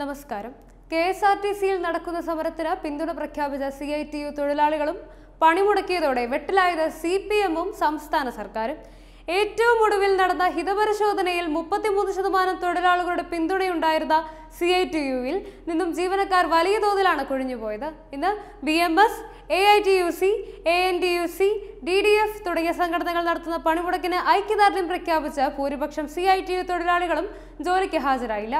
നമസ്കാരം K S R T സിയിൽ നടക്കുന്ന സമരത്തിന് പിന്തുണ പ്രഖ്യാപിച്ച സി ഐ ടി യു തൊഴിലാളികളും പണിമുടക്കിയതോടെ വെട്ടിലായത് സി പി എമ്മും സംസ്ഥാന സർക്കാരും ഏറ്റവും ഒടുവിൽ നടന്ന ഹിതപരിശോധനയിൽ മുപ്പത്തിമൂന്ന് ശതമാനം തൊഴിലാളികളുടെ പിന്തുണയുണ്ടായിരുന്ന സി ഐ ടി യുവിൽ നിന്നും ജീവനക്കാർ വലിയ തോതിലാണ് കുഴിഞ്ഞുപോയത് ഇന്ന് B M S A I T U C A N T U C D D F തുടങ്ങിയ സംഘടനകൾ നടത്തുന്ന പണിമുടക്കിന് ഐക്യദാർഢ്യം പ്രഖ്യാപിച്ച് ഭൂരിപക്ഷം സി ഐ ടി യു തൊഴിലാളികളും ജോലിക്ക് ഹാജരായില്ല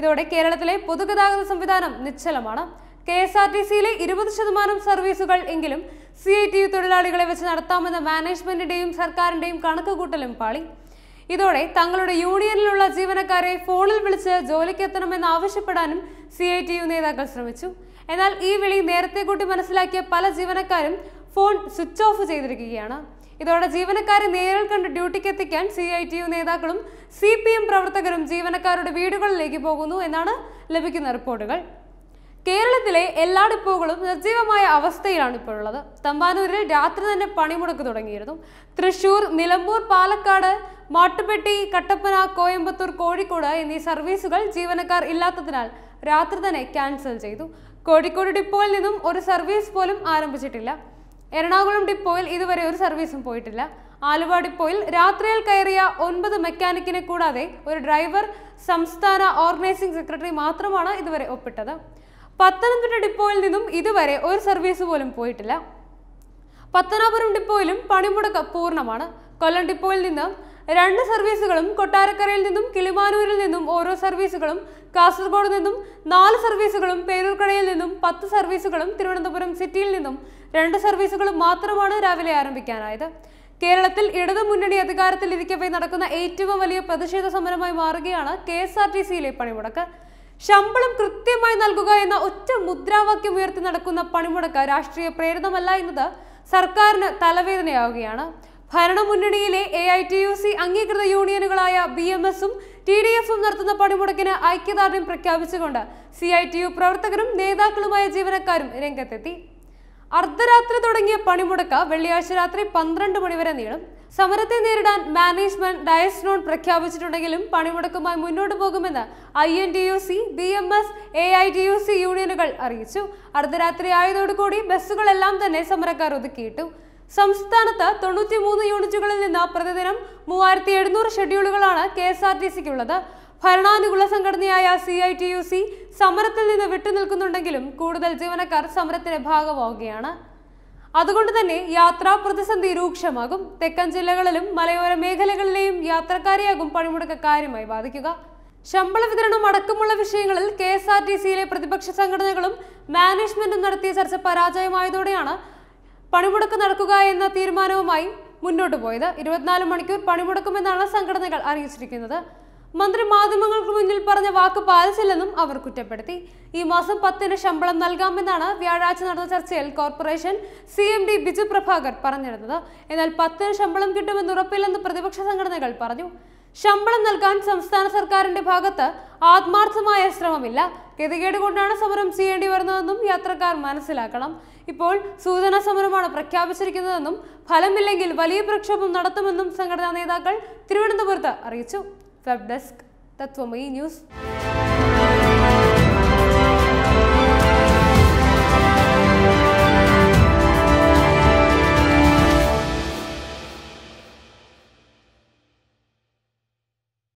ഇതോടെ കേരളത്തിലെ പൊതുഗതാഗത സംവിധാനം നിശ്ചലമാണ് കെ എസ് ആർ ടി സിയിലെ ഇരുപത് ശതമാനം സർവീസുകൾ എങ്കിലും സി ഐ ടി യു തൊഴിലാളികളെ വെച്ച് നടത്താമെന്ന മാനേജ്മെന്റിന്റെയും സർക്കാരിന്റെയും കൂട്ടലും പാളി ഇതോടെ തങ്ങളുടെ യൂണിയനിലുള്ള ജീവനക്കാരെ ഫോണിൽ വിളിച്ച് ജോലിക്കെത്തണമെന്ന് ആവശ്യപ്പെടാനും സി ഐ ടി യു നേതാക്കൾ ശ്രമിച്ചു എന്നാൽ ഈ വിളി നേരത്തെ കൂട്ടി മനസ്സിലാക്കിയ പല ജീവനക്കാരും ഫോൺ സ്വിച്ച് ഓഫ് ചെയ്തിരിക്കുകയാണ് ഇതോടെ ജീവനക്കാരെ നേരിൽ കണ്ട് ഡ്യൂട്ടിക്ക് എത്തിക്കാൻ സി ഐ ടി യു നേതാക്കളും സി പി എം പ്രവർത്തകരും ജീവനക്കാരുടെ വീടുകളിലേക്ക് പോകുന്നു എന്നാണ് ലഭിക്കുന്ന റിപ്പോർട്ടുകൾ കേരളത്തിലെ എല്ലാ ഡിപ്പോകളും നിർജ്ജീവമായ അവസ്ഥയിലാണ് ഇപ്പോഴുള്ളത് തമ്പാനൂരിൽ രാത്രി തന്നെ പണിമുടക്ക് തുടങ്ങിയിരുന്നു തൃശൂർ നിലമ്പൂർ പാലക്കാട് മാട്ടുപെട്ടി കട്ടപ്പന കോയമ്പത്തൂർ കോഴിക്കോട് എന്നീ സർവീസുകൾ ജീവനക്കാർ ഇല്ലാത്തതിനാൽ രാത്രി തന്നെ ക്യാൻസൽ ചെയ്തു കോഴിക്കോട് ഡിപ്പോയിൽ നിന്നും ഒരു സർവീസ് പോലും ആരംഭിച്ചിട്ടില്ല എറണാകുളം ഡിപ്പോയിൽ ഇതുവരെ ഒരു സർവീസും പോയിട്ടില്ല ആലുവ ഡിപ്പോയിൽ രാത്രിയിൽ കയറിയ ഒൻപത് മെക്കാനിക്കിനെ കൂടാതെ ഒരു ഡ്രൈവർ സംസ്ഥാന ഓർഗനൈസിംഗ് സെക്രട്ടറി മാത്രമാണ് ഇതുവരെ ഒപ്പിട്ടത് പത്തനംതിട്ട ഡിപ്പോയിൽ നിന്നും ഇതുവരെ ഒരു സർവീസ് പോലും പോയിട്ടില്ല പത്തനാപുരം ഡിപ്പോയിലും പണിമുടക്ക് പൂർണ്ണമാണ് കൊല്ലം ഡിപ്പോയിൽ നിന്നും രണ്ട് സർവീസുകളും കൊട്ടാരക്കരയിൽ നിന്നും കിളിമാനൂരിൽ നിന്നും ഓരോ സർവീസുകളും കാസർഗോഡ് നിന്നും നാല് സർവീസുകളും പേരൂർക്കടയിൽ നിന്നും പത്ത് സർവീസുകളും തിരുവനന്തപുരം സിറ്റിയിൽ നിന്നും രണ്ട് സർവീസുകളും മാത്രമാണ് രാവിലെ ആരംഭിക്കാനായത് കേരളത്തിൽ ഇടതു മുന്നണി അധികാരത്തിൽ ഇരിക്കവേ നടക്കുന്ന ഏറ്റവും വലിയ പ്രതിഷേധ സമരമായി മാറുകയാണ് കെ എസ് ആർ ടി സിയിലെ പണിമുടക്ക് ശമ്പളം കൃത്യമായി നൽകുക എന്ന ഒറ്റ മുദ്രാവാക്യം ഉയർത്തി നടക്കുന്ന പണിമുടക്ക് രാഷ്ട്രീയ പ്രേരിതമല്ല എന്നത് സർക്കാരിന് തലവേദനയാവുകയാണ് ഭരണമുന്നണിയിലെ A I T U C അംഗീകൃത യൂണിയനുകളായ ബി എം എസും ടി ഡി എഫും നടത്തുന്ന പണിമുടക്കിന് ഐക്യദാർഢ്യം പ്രഖ്യാപിച്ചുകൊണ്ട് സി ഐ ടി യു പ്രവർത്തകരും നേതാക്കളുമായ ജീവനക്കാരും രംഗത്തെത്തി അർദ്ധരാത്രി തുടങ്ങിയ പണിമുടക്ക് വെള്ളിയാഴ്ച രാത്രി പന്ത്രണ്ട് മണിവരെ നീളും സമരത്തെ നേരിടാൻ മാനേജ്മെന്റ് ഡയസ് നോൺ പ്രഖ്യാപിച്ചിട്ടുണ്ടെങ്കിലും പണിമുടക്കുമായി മുന്നോട്ട് പോകുമെന്ന് I N D U C B M S A I D U C യൂണിയനുകൾ അറിയിച്ചു അർദ്ധരാത്രി ആയതോടുകൂടി ബസ്സുകളെല്ലാം തന്നെ സമരക്കാർ ഒതുക്കിയിട്ടു സംസ്ഥാനത്ത് തൊണ്ണൂറ്റിമൂന്ന് യൂണിറ്റുകളിൽ നിന്ന് പ്രതിദിനം മൂവായിരത്തി എഴുന്നൂറ് ഷെഡ്യൂളുകളാണ് കെ എസ് ആർ ടി സിക്കുള്ളത് ഭരണാനുകൂല സംഘടനയായ C I T U C സമരത്തിൽ നിന്ന് വിട്ടുനിൽക്കുന്നുണ്ടെങ്കിലും കൂടുതൽ ജീവനക്കാർ സമരത്തിന് ഭാഗമാവുകയാണ് അതുകൊണ്ട് തന്നെ യാത്രാ പ്രതിസന്ധി രൂക്ഷമാകും തെക്കൻ ജില്ലകളിലും മലയോര മേഖലകളിലെയും യാത്രക്കാരെയാകും പണിമുടക്ക് കാര്യമായി ബാധിക്കുക ശമ്പള വിതരണം അടക്കമുള്ള വിഷയങ്ങളിൽ കെ എസ് ആർ ടി സിയിലെ പ്രതിപക്ഷ സംഘടനകളും മാനേജ്മെന്റും നടത്തിയ ചർച്ച പരാജയമായതോടെയാണ് പണിമുടക്ക് നടക്കുക എന്ന തീരുമാനവുമായി മുന്നോട്ട് പോയത് ഇരുപത്തിനാല് മണിക്കൂർ പണിമുടക്കുമെന്നാണ് സംഘടനകൾ അറിയിച്ചിരിക്കുന്നത് മന്ത്രി മാധ്യമങ്ങൾക്ക് മുന്നിൽ പറഞ്ഞ വാക്ക് പാലിച്ചില്ലെന്നും അവർ കുറ്റപ്പെടുത്തി ഈ മാസം പത്തിന് ശമ്പളം നൽകാമെന്നാണ് വ്യാഴാഴ്ച നടന്ന ചർച്ചയിൽ corporation C M D Biju Prabhakar പറഞ്ഞിരുന്നത് എന്നാൽ പത്തിന് ശമ്പളം കിട്ടുമെന്ന് ഉറപ്പില്ലെന്ന് പ്രതിപക്ഷ സംഘടനകൾ പറഞ്ഞു ശമ്പളം നൽകാൻ സംസ്ഥാന സർക്കാരിന്റെ ഭാഗത്ത് ആത്മാർത്ഥമായ ശ്രമമില്ല ഗതികേട് കൊണ്ടാണ് സമരം ചെയ്യേണ്ടി വരുന്നതെന്നും യാത്രക്കാർ മനസ്സിലാക്കണം ഇപ്പോൾ സൂചനാ സമരമാണ് പ്രഖ്യാപിച്ചിരിക്കുന്നതെന്നും ഫലമില്ലെങ്കിൽ വലിയ പ്രക്ഷോഭം നടത്തുമെന്നും സംഘടനാ നേതാക്കൾ തിരുവനന്തപുരത്ത് അറിയിച്ചു വെബ് ഡെസ്ക് തത്വമയി ന്യൂസ്